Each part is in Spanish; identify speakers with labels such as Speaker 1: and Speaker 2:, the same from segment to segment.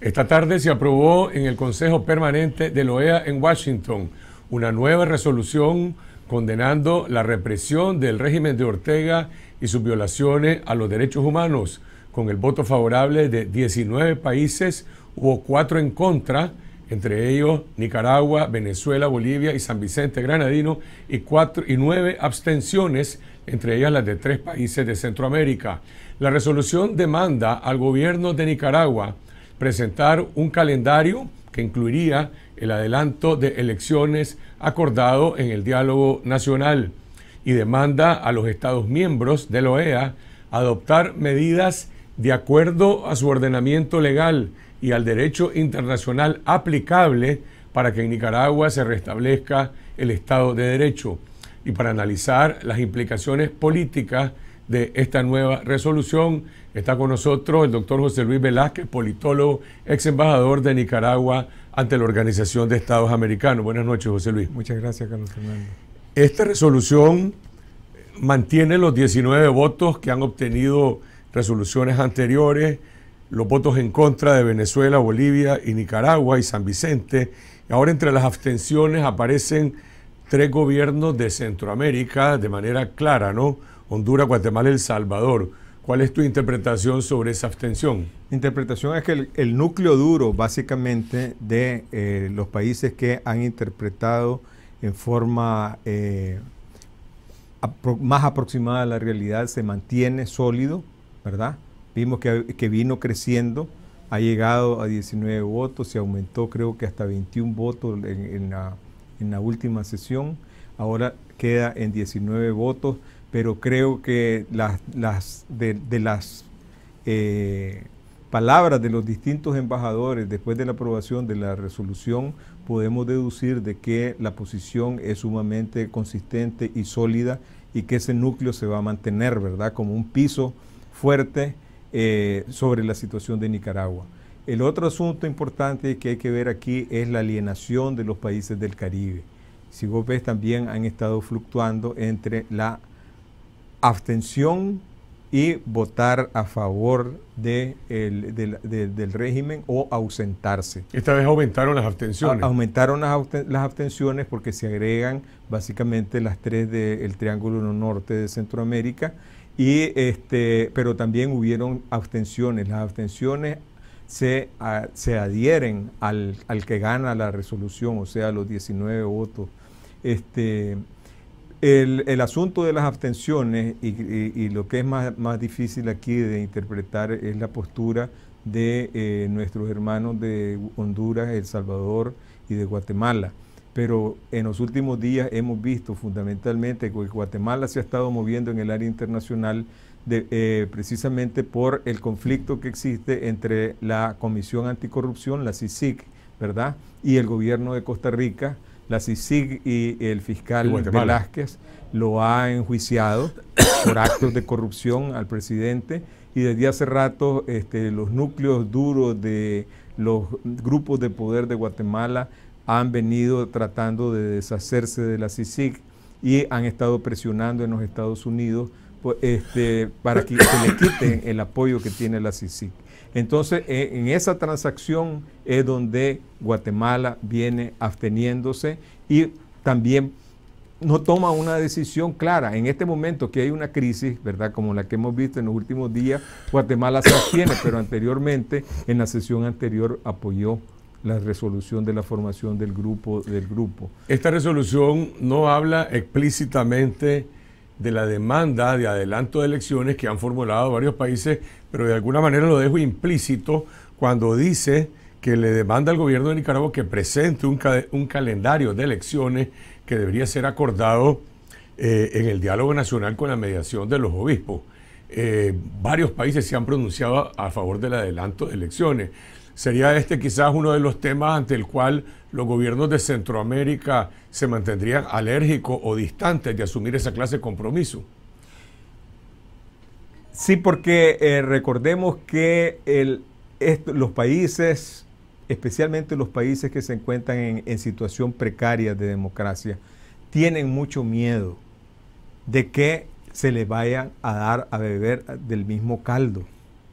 Speaker 1: Esta tarde se aprobó en el Consejo Permanente de la e OEA en Washington una nueva resolución condenando la represión del régimen de Ortega y sus violaciones a los derechos humanos. Con el voto favorable de 19 países, hubo cuatro en contra, entre ellos Nicaragua, Venezuela, Bolivia y San Vicente Granadino, y, cuatro, y nueve abstenciones, entre ellas las de tres países de Centroamérica. La resolución demanda al gobierno de Nicaragua presentar un calendario que incluiría el adelanto de elecciones acordado en el diálogo nacional y demanda a los Estados miembros de la OEA adoptar medidas de acuerdo a su ordenamiento legal y al derecho internacional aplicable para que en Nicaragua se restablezca el Estado de Derecho y para analizar las implicaciones políticas de esta nueva resolución. Está con nosotros el doctor José Luis Velázquez, politólogo, ex embajador de Nicaragua ante la Organización de Estados Americanos. Buenas noches, José Luis. Muchas
Speaker 2: gracias, Carlos Fernando.
Speaker 1: Esta resolución mantiene los 19 votos que han obtenido resoluciones anteriores, los votos en contra de Venezuela, Bolivia y Nicaragua y San Vicente. Ahora entre las abstenciones aparecen tres gobiernos de Centroamérica de manera clara, ¿no? Honduras, Guatemala, El
Speaker 2: Salvador. ¿Cuál es tu interpretación sobre esa abstención? Mi interpretación es que el, núcleo duro, básicamente, de eh, los países que han interpretado en forma eh, más aproximada a la realidad se mantiene sólido, ¿verdad? Vimos que, vino creciendo, ha llegado a 19 votos, se aumentó creo que hasta 21 votos en, la, en la última sesión, ahora queda en 19 votos pero creo que las, de, las eh, palabras de los distintos embajadores después de la aprobación de la resolución podemos deducir de que la posición es sumamente consistente y sólida y que ese núcleo se va a mantener, ¿verdad? Como un piso fuerte eh, sobre la situación de Nicaragua. El otro asunto importante que hay que ver aquí es la alienación de los países del Caribe. Si vos ves, también han estado fluctuando entre la abstención y votar a favor de del, régimen o ausentarse. Esta vez aumentaron las abstenciones. aumentaron las, abstenciones porque se agregan básicamente las tres del Triángulo Norte de Centroamérica, y, este, pero también hubieron abstenciones. Las abstenciones se, adhieren al, que gana la resolución, o sea, los 19 votos. Este, el, asunto de las abstenciones y, lo que es más, difícil aquí de interpretar es la postura de eh, nuestros hermanos de Honduras, El Salvador y de Guatemala. Pero en los últimos días hemos visto fundamentalmente que Guatemala se ha estado moviendo en el área internacional eh, precisamente por el conflicto que existe entre la Comisión Anticorrupción, la CICIC, ¿verdad? Y el gobierno de Costa Rica la CICIG y el fiscal Velázquez lo han enjuiciado por actos de corrupción al presidente y desde hace rato este, los núcleos duros de los grupos de poder de Guatemala han venido tratando de deshacerse de la CICIG y han estado presionando en los Estados Unidos pues, este, para que se le quiten el apoyo que tiene la CICIG. Entonces, eh, en esa transacción es donde Guatemala viene absteniéndose y también no toma una decisión clara. En este momento que hay una crisis, ¿verdad? Como la que hemos visto en los últimos días, Guatemala se abstiene, pero anteriormente, en la sesión anterior, apoyó la resolución de la formación del grupo del grupo. Esta resolución
Speaker 1: no habla explícitamente de la demanda de adelanto de elecciones que han formulado varios países, pero de alguna manera lo dejo implícito cuando dice que le demanda al gobierno de Nicaragua que presente un, calendario de elecciones que debería ser acordado eh, en el diálogo nacional con la mediación de los obispos. Eh, varios países se han pronunciado a favor del adelanto de elecciones. ¿Sería este quizás uno de los temas ante el cual los gobiernos de Centroamérica se mantendrían alérgicos o distantes de asumir esa clase de compromiso?
Speaker 2: Sí, porque eh, recordemos que los países, especialmente los países que se encuentran en, en situación precaria de democracia, tienen mucho miedo de que se les vayan a dar a beber del mismo caldo,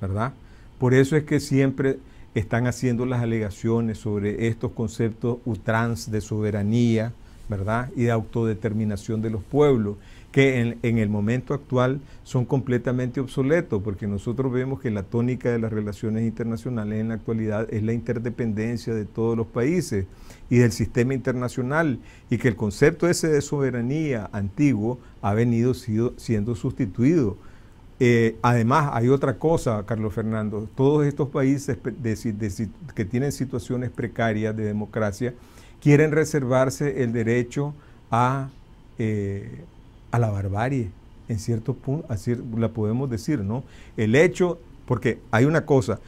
Speaker 2: ¿verdad? Por eso es que siempre están haciendo las alegaciones sobre estos conceptos utrans de soberanía, ¿verdad? Y de autodeterminación de los pueblos, que en, el momento actual son completamente obsoletos, porque nosotros vemos que la tónica de las relaciones internacionales en la actualidad es la interdependencia de todos los países y del sistema internacional, y que el concepto ese de soberanía antiguo ha venido siendo sustituido eh, además, hay otra cosa, Carlos Fernando, todos estos países que tienen situaciones precarias de democracia quieren reservarse el derecho a, eh, la barbarie, en cierto punto, así la podemos decir, ¿no? El hecho, porque hay una cosa,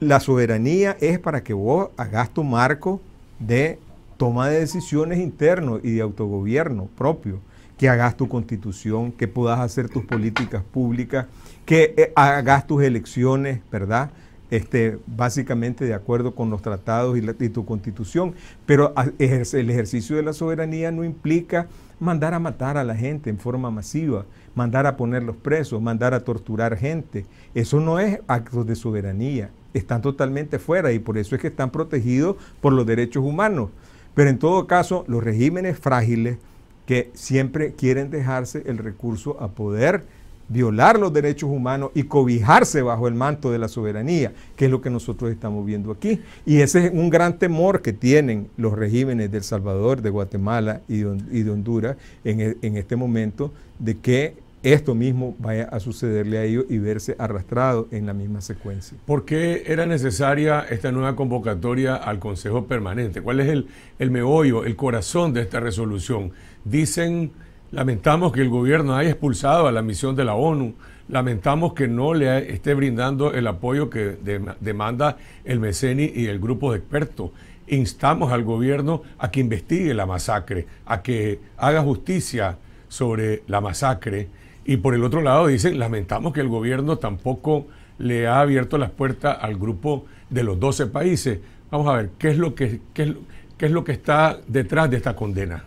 Speaker 2: la soberanía es para que vos hagas tu marco de toma de decisiones internos y de autogobierno propio que hagas tu constitución, que puedas hacer tus políticas públicas, que eh, hagas tus elecciones, ¿verdad? Este, básicamente de acuerdo con los tratados y, y tu constitución. Pero ah, el ejercicio de la soberanía no implica mandar a matar a la gente en forma masiva, mandar a ponerlos presos, mandar a torturar gente. Eso no es actos de soberanía. Están totalmente fuera y por eso es que están protegidos por los derechos humanos. Pero en todo caso, los regímenes frágiles, que siempre quieren dejarse el recurso a poder violar los derechos humanos y cobijarse bajo el manto de la soberanía, que es lo que nosotros estamos viendo aquí. Y ese es un gran temor que tienen los regímenes de El Salvador, de Guatemala y de, Honduras en, e, en este momento, de que esto mismo vaya a sucederle a ellos y verse arrastrado en la misma secuencia.
Speaker 1: ¿Por qué era necesaria esta nueva convocatoria al Consejo Permanente? ¿Cuál es el, meollo, el corazón de esta resolución? Dicen, lamentamos que el gobierno haya expulsado a la misión de la ONU, lamentamos que no le esté brindando el apoyo que demanda el Meceni y el grupo de expertos instamos al gobierno a que investigue la masacre, a que haga justicia sobre la masacre y por el otro lado dicen, lamentamos que el gobierno tampoco le ha abierto las puertas al grupo de los 12 países. Vamos a ver, ¿qué es lo que, qué es, lo que está detrás de esta condena?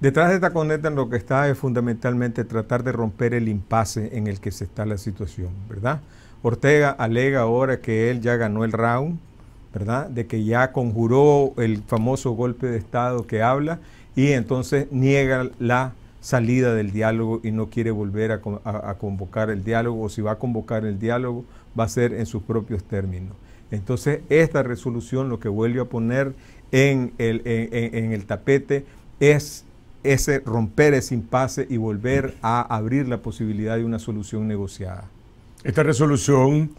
Speaker 2: Detrás de esta condena lo que está es fundamentalmente tratar de romper el impasse en el que se está la situación, ¿verdad? Ortega alega ahora que él ya ganó el round, ¿verdad? De que ya conjuró el famoso golpe de Estado que habla y entonces niega la salida del diálogo y no quiere volver a, convocar el diálogo o si va a convocar el diálogo va a ser en sus propios términos. Entonces esta resolución lo que vuelve a poner en el, tapete es ese romper ese impasse y volver a abrir la posibilidad de una solución negociada. Esta resolución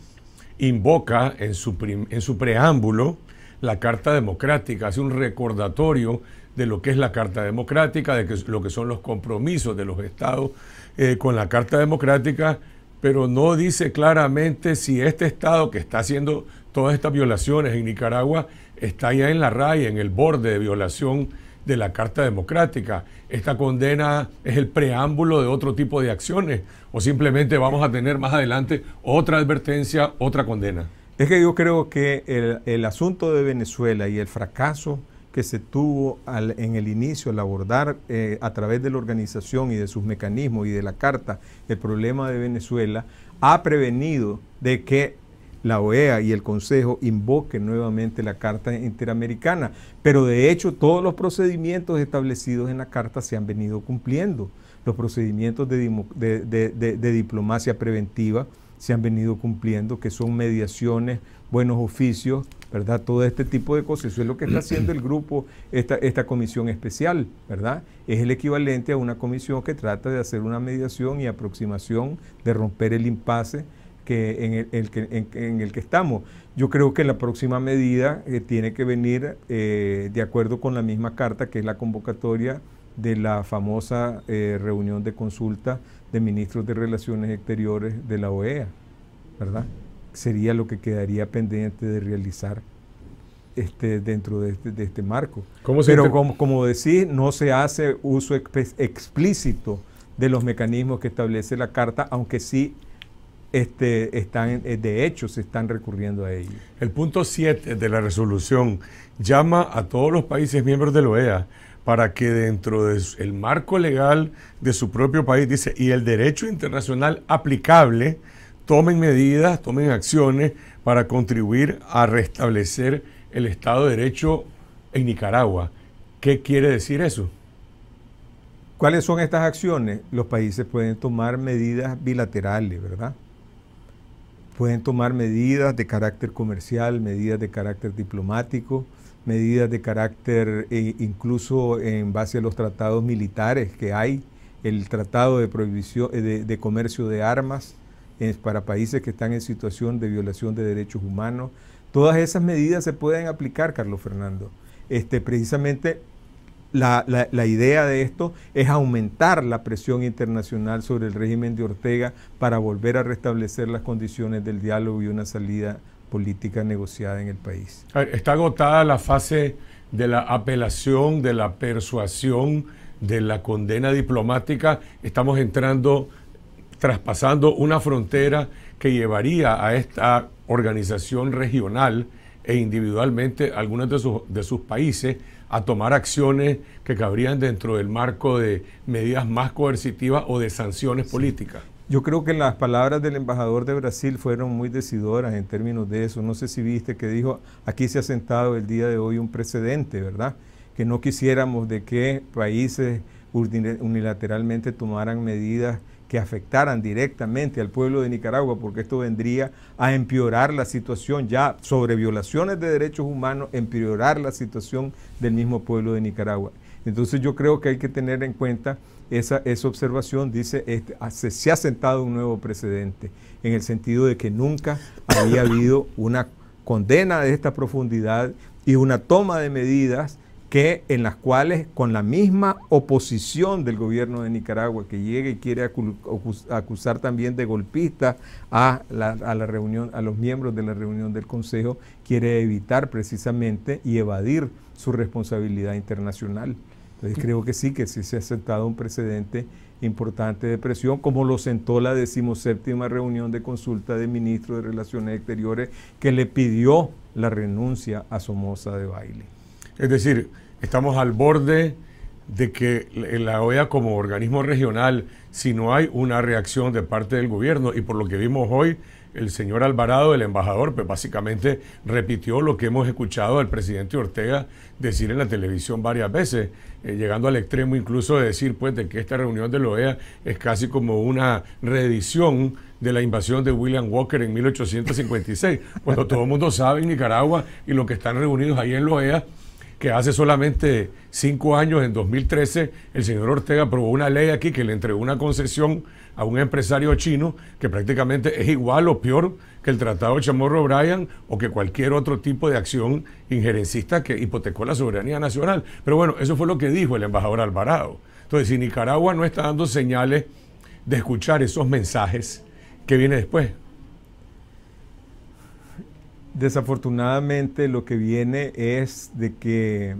Speaker 2: invoca en su, en su
Speaker 1: preámbulo la Carta Democrática, hace un recordatorio de lo que es la Carta Democrática, de que, lo que son los compromisos de los estados eh, con la Carta Democrática, pero no dice claramente si este estado que está haciendo todas estas violaciones en Nicaragua está ya en la raya, en el borde de violación de la Carta Democrática. Esta condena es el preámbulo de otro tipo de acciones o simplemente
Speaker 2: vamos a tener más adelante otra advertencia, otra condena. Es que yo creo que el, el asunto de Venezuela y el fracaso que se tuvo en el inicio al abordar eh, a través de la organización y de sus mecanismos y de la carta el problema de Venezuela, ha prevenido de que la OEA y el Consejo invoquen nuevamente la Carta Interamericana. Pero de hecho todos los procedimientos establecidos en la Carta se han venido cumpliendo. Los procedimientos de diplomacia preventiva se han venido cumpliendo, que son mediaciones, buenos oficios, ¿verdad? Todo este tipo de cosas. Eso es lo que está haciendo el grupo, esta, esta comisión especial, ¿verdad? Es el equivalente a una comisión que trata de hacer una mediación y aproximación, de romper el impasse que en, el, que, en, el que estamos. Yo creo que la próxima medida eh, tiene que venir eh, de acuerdo con la misma carta, que es la convocatoria de la famosa eh, reunión de consulta de ministros de Relaciones Exteriores de la OEA, ¿verdad? sería lo que quedaría pendiente de realizar este, dentro de este, este marco. Pero como, como decís, no se hace uso explícito de los mecanismos que establece la Carta, aunque sí este, están, eh, de hecho se están recurriendo a ellos. El punto
Speaker 1: 7 de la resolución llama a todos los países miembros de la e OEA para que dentro del marco legal de su propio país, dice, y el derecho internacional aplicable, tomen medidas, tomen acciones para contribuir a
Speaker 2: restablecer el Estado de Derecho en Nicaragua. ¿Qué quiere decir eso? ¿Cuáles son estas acciones? Los países pueden tomar medidas bilaterales, ¿verdad? Pueden tomar medidas de carácter comercial, medidas de carácter diplomático, medidas de carácter eh, incluso en base a los tratados militares que hay, el tratado de prohibición eh, de comercio de armas, para países que están en situación de violación de derechos humanos. Todas esas medidas se pueden aplicar, Carlos Fernando. Este, precisamente la, la, la, idea de esto es aumentar la presión internacional sobre el régimen de Ortega para volver a restablecer las condiciones del diálogo y una salida política negociada en el país.
Speaker 1: Ah, está agotada la fase de la apelación, de la persuasión, de la condena diplomática. Estamos entrando traspasando una frontera que llevaría a esta organización regional e individualmente algunos de sus, de sus países a tomar acciones que cabrían dentro del marco de medidas más coercitivas o de sanciones políticas.
Speaker 2: Yo creo que las palabras del embajador de Brasil fueron muy decidoras en términos de eso. No sé si viste que dijo, aquí se ha sentado el día de hoy un precedente, ¿verdad? Que no quisiéramos de que países unilateralmente tomaran medidas que afectaran directamente al pueblo de Nicaragua, porque esto vendría a empeorar la situación ya sobre violaciones de derechos humanos, empeorar la situación del mismo pueblo de Nicaragua. Entonces yo creo que hay que tener en cuenta esa, esa observación, dice, este, ah, se ha sentado un nuevo precedente, en el sentido de que nunca había habido una condena de esta profundidad y una toma de medidas que en las cuales con la misma oposición del gobierno de Nicaragua que llega y quiere acusar también de golpista a la, reunión a los miembros de la reunión del Consejo quiere evitar precisamente y evadir su responsabilidad internacional. Entonces creo que sí, que sí se ha sentado un precedente importante de presión, como lo sentó la decimoséptima reunión de consulta de ministros de Relaciones Exteriores que le pidió la renuncia a Somoza de Baile. Es decir, estamos al borde
Speaker 1: de que la OEA como organismo regional, si no hay una reacción de parte del gobierno, y por lo que vimos hoy, el señor Alvarado, el embajador, pues básicamente repitió lo que hemos escuchado al presidente Ortega decir en la televisión varias veces, eh, llegando al extremo incluso de decir pues de que esta reunión de la OEA es casi como una reedición de la invasión de William Walker en 1856, cuando todo el mundo sabe en Nicaragua y lo que están reunidos ahí en la OEA que hace solamente cinco años, en 2013, el señor Ortega aprobó una ley aquí que le entregó una concesión a un empresario chino que prácticamente es igual o peor que el Tratado de Chamorro Bryan o que cualquier otro tipo de acción injerencista que hipotecó la soberanía nacional. Pero bueno, eso fue lo que dijo el embajador Alvarado. Entonces, si Nicaragua no está dando señales de escuchar esos mensajes,
Speaker 2: ¿qué viene después? Desafortunadamente lo que viene es de que,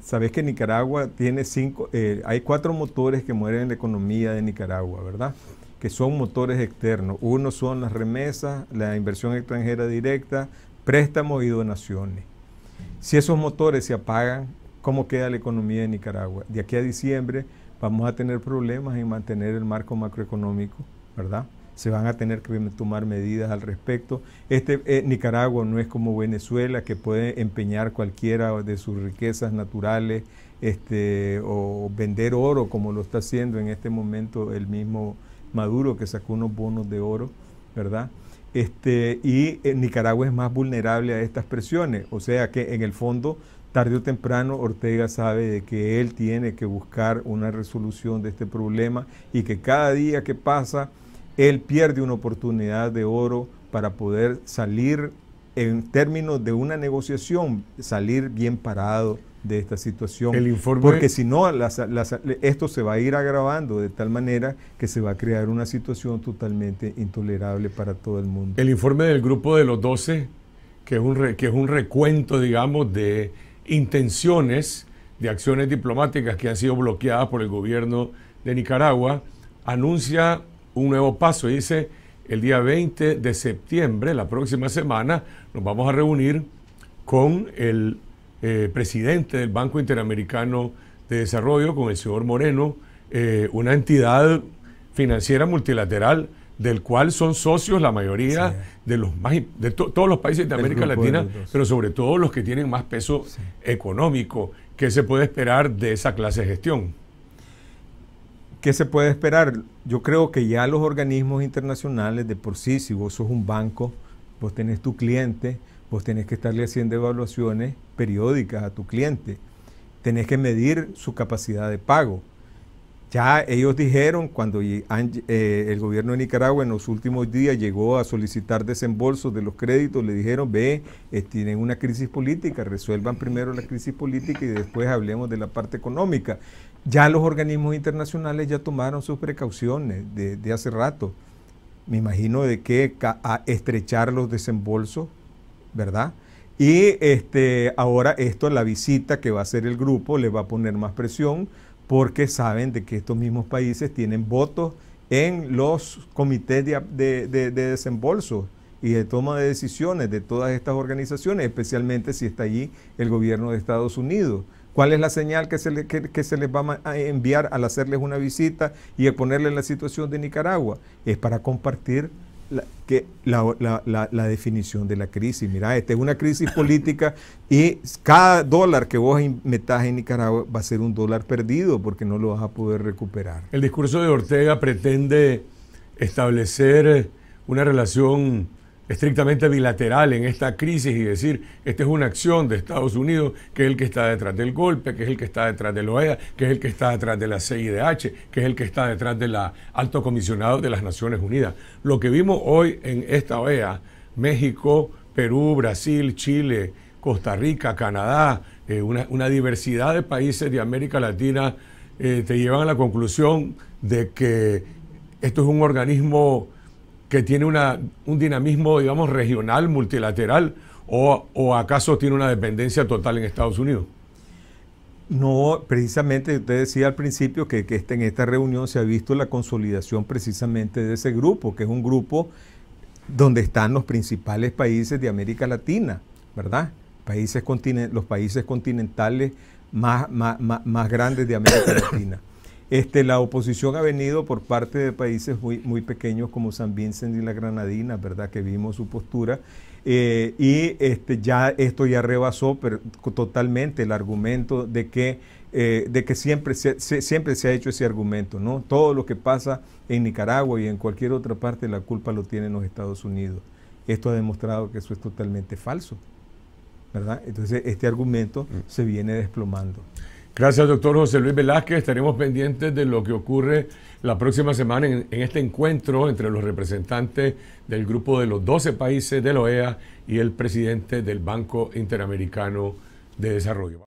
Speaker 2: sabes que Nicaragua tiene cinco, eh, hay cuatro motores que mueren en la economía de Nicaragua, ¿verdad? Que son motores externos. Uno son las remesas, la inversión extranjera directa, préstamos y donaciones. Si esos motores se apagan, ¿cómo queda la economía de Nicaragua? De aquí a diciembre vamos a tener problemas en mantener el marco macroeconómico, ¿verdad? se van a tener que tomar medidas al respecto. Este, eh, Nicaragua no es como Venezuela, que puede empeñar cualquiera de sus riquezas naturales este, o vender oro, como lo está haciendo en este momento el mismo Maduro, que sacó unos bonos de oro, ¿verdad? Este, y eh, Nicaragua es más vulnerable a estas presiones, o sea que en el fondo tarde o temprano Ortega sabe de que él tiene que buscar una resolución de este problema y que cada día que pasa él pierde una oportunidad de oro para poder salir en términos de una negociación, salir bien parado de esta situación. Porque si no, esto se va a ir agravando de tal manera que se va a crear una situación totalmente intolerable para todo el mundo.
Speaker 1: El informe del grupo de los 12, que es un, que es un recuento, digamos, de intenciones de acciones diplomáticas que han sido bloqueadas por el gobierno de Nicaragua, anuncia un nuevo paso dice, el día 20 de septiembre, la próxima semana, nos vamos a reunir con el eh, presidente del Banco Interamericano de Desarrollo, con el señor Moreno, eh, una entidad financiera multilateral del cual son socios la mayoría de los de todos los países de América Latina, pero sobre todo los que tienen más peso económico. ¿Qué se puede esperar de esa clase de gestión?
Speaker 2: ¿Qué se puede esperar? Yo creo que ya los organismos internacionales de por sí, si vos sos un banco, vos tenés tu cliente, vos tenés que estarle haciendo evaluaciones periódicas a tu cliente, tenés que medir su capacidad de pago. Ya ellos dijeron cuando eh, el gobierno de Nicaragua en los últimos días llegó a solicitar desembolsos de los créditos, le dijeron, ve, eh, tienen una crisis política, resuelvan primero la crisis política y después hablemos de la parte económica. Ya los organismos internacionales ya tomaron sus precauciones de, hace rato. Me imagino de que a estrechar los desembolsos, ¿verdad? Y este, ahora esto, la visita que va a hacer el grupo, le va a poner más presión porque saben de que estos mismos países tienen votos en los comités de, desembolso y de toma de decisiones de todas estas organizaciones, especialmente si está allí el gobierno de Estados Unidos. ¿Cuál es la señal que se, le, se les va a enviar al hacerles una visita y ponerles la situación de Nicaragua? Es para compartir la, que la, la, la, definición de la crisis. Mira, esta es una crisis política y cada dólar que vos metas en Nicaragua va a ser un dólar perdido porque no lo vas a poder recuperar.
Speaker 1: El discurso de Ortega pretende establecer una relación estrictamente bilateral en esta crisis y decir, esta es una acción de Estados Unidos, que es el que está detrás del golpe, que es el que está detrás de la OEA, que es el que está detrás de la CIDH, que es el que está detrás de la alto comisionado de las Naciones Unidas. Lo que vimos hoy en esta OEA, México, Perú, Brasil, Chile, Costa Rica, Canadá, eh, una, diversidad de países de América Latina, eh, te llevan a la conclusión de que esto es un organismo que tiene una, un dinamismo, digamos, regional, multilateral, o, acaso
Speaker 2: tiene una dependencia total en Estados Unidos? No, precisamente usted decía al principio que, que este, en esta reunión se ha visto la consolidación precisamente de ese grupo, que es un grupo donde están los principales países de América Latina, ¿verdad? Países los países continentales más, más grandes de América Latina. Este, la oposición ha venido por parte de países muy, muy pequeños como San Vincent y la Granadina, ¿verdad? Que vimos su postura. Eh, y este, ya esto ya rebasó totalmente el argumento de que, eh, de que siempre, se, siempre se ha hecho ese argumento, ¿no? Todo lo que pasa en Nicaragua y en cualquier otra parte, la culpa lo tienen los Estados Unidos. Esto ha demostrado que eso es totalmente falso, ¿verdad? Entonces, este argumento mm. se viene desplomando. Gracias, doctor José Luis Velázquez.
Speaker 1: Estaremos pendientes de lo que ocurre la próxima semana en, este encuentro entre los representantes del grupo de los 12 países de la OEA y el presidente del Banco Interamericano de Desarrollo.